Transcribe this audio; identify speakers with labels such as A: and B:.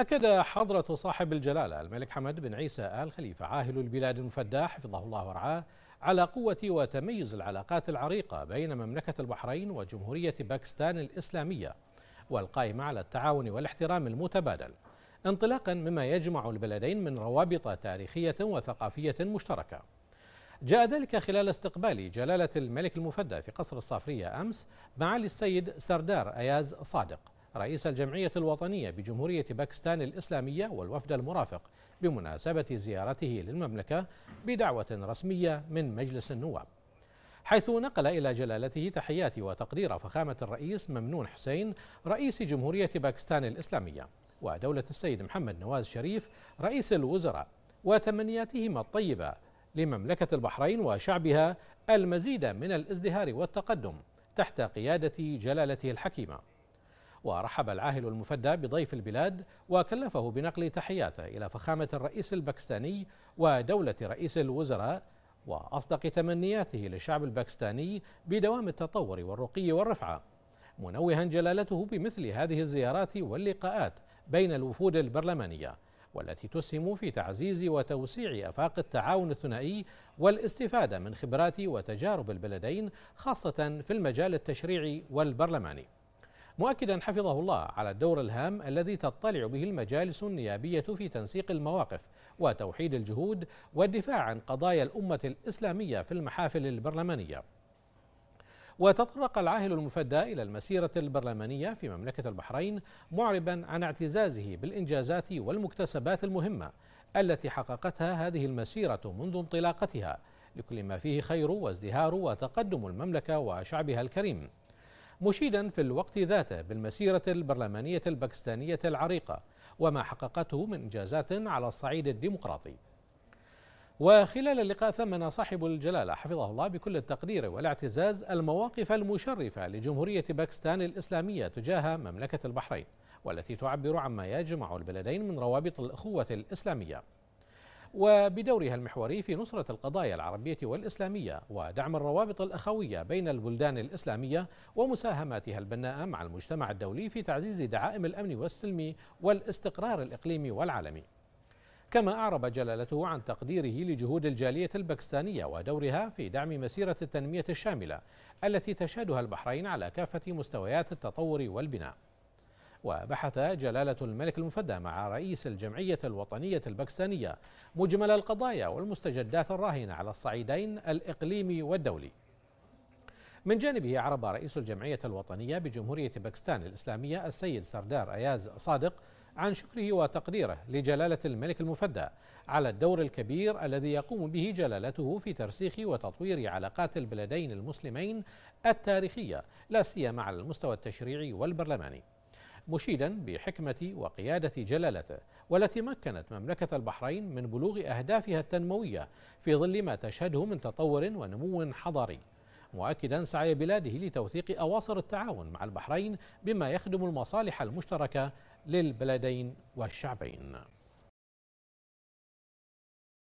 A: أكد حضرة صاحب الجلالة الملك حمد بن عيسى آل خليفة عاهل البلاد المفدى حفظه الله ورعاه على قوة وتميز العلاقات العريقة بين مملكة البحرين وجمهورية باكستان الإسلامية والقائمة على التعاون والاحترام المتبادل انطلاقا مما يجمع البلدين من روابط تاريخية وثقافية مشتركة جاء ذلك خلال استقبال جلالة الملك المفدى في قصر الصافرية أمس معالي السيد سردار أياز صادق رئيس الجمعية الوطنية بجمهورية باكستان الإسلامية والوفد المرافق بمناسبة زيارته للمملكة بدعوة رسمية من مجلس النواب حيث نقل إلى جلالته تحيات وتقدير فخامة الرئيس ممنون حسين رئيس جمهورية باكستان الإسلامية ودولة السيد محمد نواز شريف رئيس الوزراء وتمنياتهما الطيبة لمملكة البحرين وشعبها المزيد من الازدهار والتقدم تحت قيادة جلالته الحكيمة ورحب العاهل المفدى بضيف البلاد وكلفه بنقل تحياته إلى فخامة الرئيس الباكستاني ودولة رئيس الوزراء وأصدق تمنياته للشعب الباكستاني بدوام التطور والرقي والرفعة منوها جلالته بمثل هذه الزيارات واللقاءات بين الوفود البرلمانيه والتي تسهم في تعزيز وتوسيع افاق التعاون الثنائي والاستفاده من خبرات وتجارب البلدين خاصه في المجال التشريعي والبرلماني مؤكدا حفظه الله على الدور الهام الذي تطلع به المجالس النيابية في تنسيق المواقف وتوحيد الجهود والدفاع عن قضايا الأمة الإسلامية في المحافل البرلمانية وتطرق العاهل المفدى إلى المسيرة البرلمانية في مملكة البحرين معربا عن اعتزازه بالإنجازات والمكتسبات المهمة التي حققتها هذه المسيرة منذ انطلاقتها لكل ما فيه خير وازدهار وتقدم المملكة وشعبها الكريم مشيدا في الوقت ذاته بالمسيرة البرلمانية الباكستانية العريقة وما حققته من إنجازات على الصعيد الديمقراطي وخلال اللقاء ثمن صاحب الجلالة حفظه الله بكل التقدير والاعتزاز المواقف المشرفة لجمهورية باكستان الإسلامية تجاه مملكة البحرين والتي تعبر عما يجمع البلدين من روابط الأخوة الإسلامية وبدورها المحوري في نصرة القضايا العربية والإسلامية ودعم الروابط الأخوية بين البلدان الإسلامية ومساهماتها البناءة مع المجتمع الدولي في تعزيز دعائم الأمن والسلم والاستقرار الإقليمي والعالمي كما أعرب جلالته عن تقديره لجهود الجالية الباكستانية ودورها في دعم مسيرة التنمية الشاملة التي تشهدها البحرين على كافة مستويات التطور والبناء وبحث جلالة الملك المفدى مع رئيس الجمعية الوطنية الباكستانية مجمل القضايا والمستجدات الراهنة على الصعيدين الإقليمي والدولي من جانبه عرب رئيس الجمعية الوطنية بجمهورية باكستان الإسلامية السيد سردار أياز صادق عن شكره وتقديره لجلالة الملك المفدى على الدور الكبير الذي يقوم به جلالته في ترسيخ وتطوير علاقات البلدين المسلمين التاريخية لا سيما على المستوى التشريعي والبرلماني مشيدا بحكمة وقيادة جلالته والتي مكنت مملكة البحرين من بلوغ أهدافها التنموية في ظل ما تشهده من تطور ونمو حضاري مؤكدا سعي بلاده لتوثيق أواصر التعاون مع البحرين بما يخدم المصالح المشتركة للبلدين والشعبين